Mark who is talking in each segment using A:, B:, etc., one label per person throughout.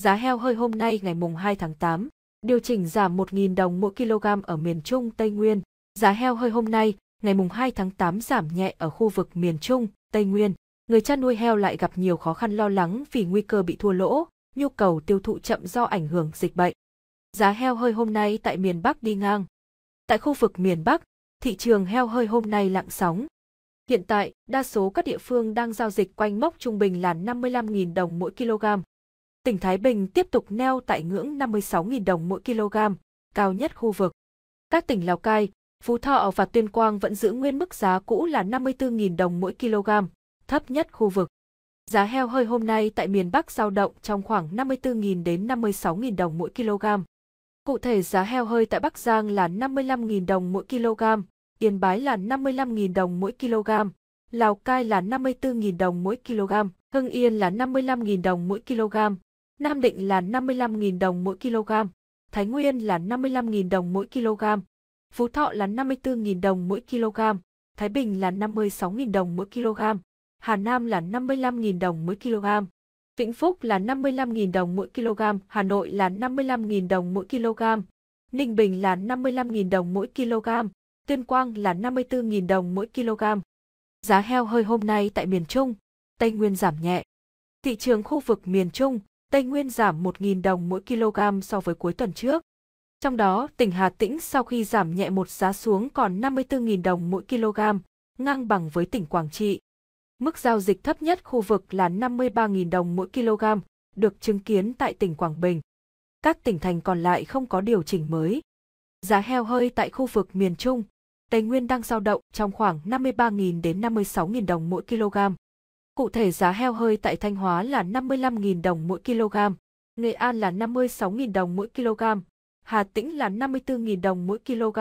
A: Giá heo hơi hôm nay ngày mùng 2 tháng 8, điều chỉnh giảm 1.000 đồng mỗi kg ở miền Trung Tây Nguyên. Giá heo hơi hôm nay, ngày mùng 2 tháng 8 giảm nhẹ ở khu vực miền Trung, Tây Nguyên. Người chăn nuôi heo lại gặp nhiều khó khăn lo lắng vì nguy cơ bị thua lỗ, nhu cầu tiêu thụ chậm do ảnh hưởng dịch bệnh. Giá heo hơi hôm nay tại miền Bắc đi ngang. Tại khu vực miền Bắc, thị trường heo hơi hôm nay lặng sóng. Hiện tại, đa số các địa phương đang giao dịch quanh mốc trung bình là 55.000 đồng mỗi kg tỉnh Thái Bình tiếp tục neo tại ngưỡng 56.000 đồng mỗi kg, cao nhất khu vực. Các tỉnh Lào Cai, Phú Thọ và Tuyên Quang vẫn giữ nguyên mức giá cũ là 54.000 đồng mỗi kg, thấp nhất khu vực. Giá heo hơi hôm nay tại miền Bắc giao động trong khoảng 54.000 đến 56.000 đồng mỗi kg. Cụ thể giá heo hơi tại Bắc Giang là 55.000 đồng mỗi kg, Yên Bái là 55.000 đồng mỗi kg, Lào Cai là 54.000 đồng mỗi kg, Hưng Yên là 55.000 đồng mỗi kg, Nam Định là 55.000 đồng mỗi kg, Thái Nguyên là 55.000 đồng mỗi kg, Phú Thọ là 54.000 đồng mỗi kg, Thái Bình là 56.000 đồng mỗi kg, Hà Nam là 55.000 đồng mỗi kg. Vĩnh Phúc là 55.000 đồng mỗi kg, Hà Nội là 55.000 đồng mỗi kg, Ninh Bình là 55.000 đồng mỗi kg, Tuyên Quang là 54.000 đồng mỗi kg. Giá heo hơi hôm nay tại miền Trung, Tây Nguyên giảm nhẹ. Thị trường khu vực miền Trung, Tây Nguyên giảm 1.000 đồng mỗi kg so với cuối tuần trước. Trong đó, tỉnh Hà Tĩnh sau khi giảm nhẹ một giá xuống còn 54.000 đồng mỗi kg, ngang bằng với tỉnh Quảng Trị. Mức giao dịch thấp nhất khu vực là 53.000 đồng mỗi kg, được chứng kiến tại tỉnh Quảng Bình. Các tỉnh thành còn lại không có điều chỉnh mới. Giá heo hơi tại khu vực miền Trung, Tây Nguyên đang giao động trong khoảng 53.000 đến 56.000 đồng mỗi kg. Cụ thể giá heo hơi tại Thanh Hóa là 55.000 đồng mỗi kg, Nghệ An là 56.000 đồng mỗi kg, Hà Tĩnh là 54.000 đồng mỗi kg,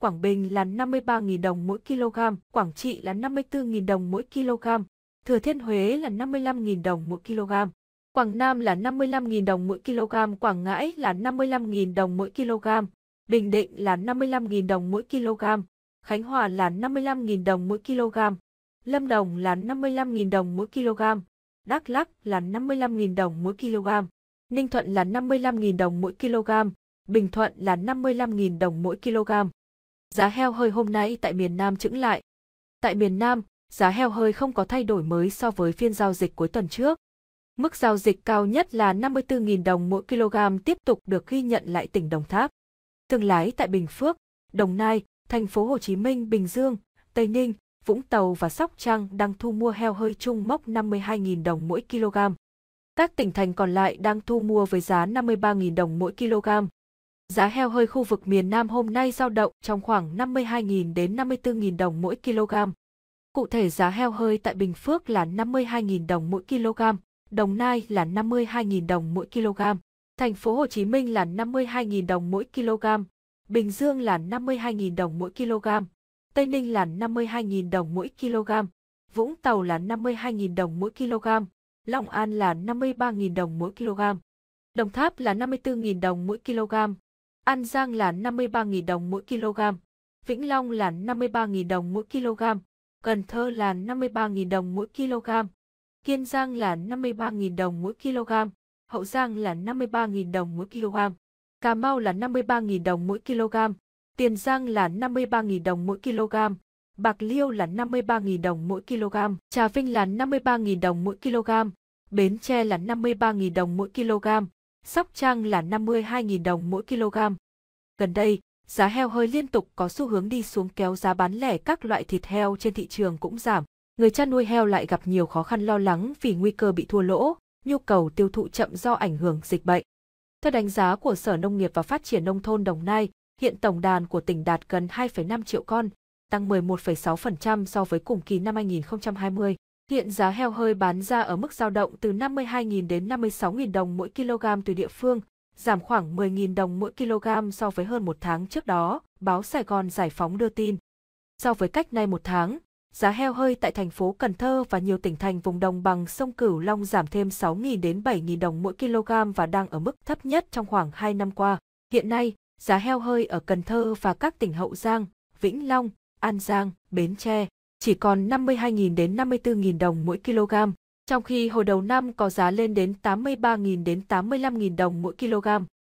A: Quảng Bình là 53.000 đồng mỗi kg, Quảng Trị là 54.000 đồng mỗi kg, Thừa Thiên Huế là 55.000 đồng mỗi kg. Quảng Nam là 55.000 đồng mỗi kg, Quảng Ngãi là 55.000 đồng mỗi kg, Bình Định là 55.000 đồng mỗi kg, Khánh Hòa là 55.000 đồng mỗi kg, Lâm Đồng là 55.000 đồng mỗi kg, Đắk Lắk là 55.000 đồng mỗi kg, Ninh Thuận là 55.000 đồng mỗi kg, Bình Thuận là 55.000 đồng mỗi kg. Giá heo hơi hôm nay tại miền Nam chững lại. Tại miền Nam, giá heo hơi không có thay đổi mới so với phiên giao dịch cuối tuần trước. Mức giao dịch cao nhất là 54.000 đồng mỗi kg tiếp tục được ghi nhận lại tỉnh Đồng Tháp. Thương lái tại Bình Phước, Đồng Nai, thành phố Hồ Chí Minh, Bình Dương, Tây Ninh, Vũng Tàu và Sóc Trăng đang thu mua heo hơi chung mốc 52.000 đồng mỗi kg. Các tỉnh thành còn lại đang thu mua với giá 53.000 đồng mỗi kg. Giá heo hơi khu vực miền Nam hôm nay giao động trong khoảng 52.000 đến 54.000 đồng mỗi kg. Cụ thể giá heo hơi tại Bình Phước là 52.000 đồng mỗi kg, Đồng Nai là 52.000 đồng mỗi kg, Thành phố Hồ Chí Minh là 52.000 đồng mỗi kg, Bình Dương là 52.000 đồng mỗi kg, Tây Ninh là 52.000 đồng mỗi kg, Vũng Tàu là 52.000 đồng mỗi kg, Long An là 53.000 đồng mỗi kg, Đồng Tháp là 54.000 đồng mỗi kg, An Giang là 53.000 đồng mỗi kg, Vĩnh Long là 53.000 đồng mỗi kg, Cần Thơ là 53.000 đồng mỗi kg, Kiên Giang là 53.000 đồng mỗi kg, Hậu Giang là 53.000 đồng mỗi kg, Cà Mau là 53.000 đồng mỗi kg. Tiền Giang là 53.000 đồng mỗi kg, Bạc Liêu là 53.000 đồng mỗi kg, Trà Vinh là 53.000 đồng mỗi kg, Bến Tre là 53.000 đồng mỗi kg, Sóc Trăng là 52.000 đồng mỗi kg. Gần đây, giá heo hơi liên tục có xu hướng đi xuống kéo giá bán lẻ các loại thịt heo trên thị trường cũng giảm. Người chăn nuôi heo lại gặp nhiều khó khăn lo lắng vì nguy cơ bị thua lỗ, nhu cầu tiêu thụ chậm do ảnh hưởng dịch bệnh. Theo đánh giá của Sở Nông nghiệp và Phát triển Nông thôn Đồng Nai, Hiện tổng đàn của tỉnh đạt gần 2,5 triệu con, tăng 11,6% so với cùng kỳ năm 2020. Hiện giá heo hơi bán ra ở mức giao động từ 52.000 đến 56.000 đồng mỗi kg tùy địa phương, giảm khoảng 10.000 đồng mỗi kg so với hơn một tháng trước đó, báo Sài Gòn Giải phóng đưa tin. So với cách nay một tháng, giá heo hơi tại thành phố Cần Thơ và nhiều tỉnh thành vùng đồng bằng sông Cửu Long giảm thêm 6.000 đến 7.000 đồng mỗi kg và đang ở mức thấp nhất trong khoảng 2 năm qua. Hiện nay, Giá heo hơi ở Cần Thơ và các tỉnh Hậu Giang, Vĩnh Long, An Giang, Bến Tre chỉ còn 52.000 đến 54.000 đồng mỗi kg, trong khi hồi đầu năm có giá lên đến 83.000 đến 85.000 đồng mỗi kg.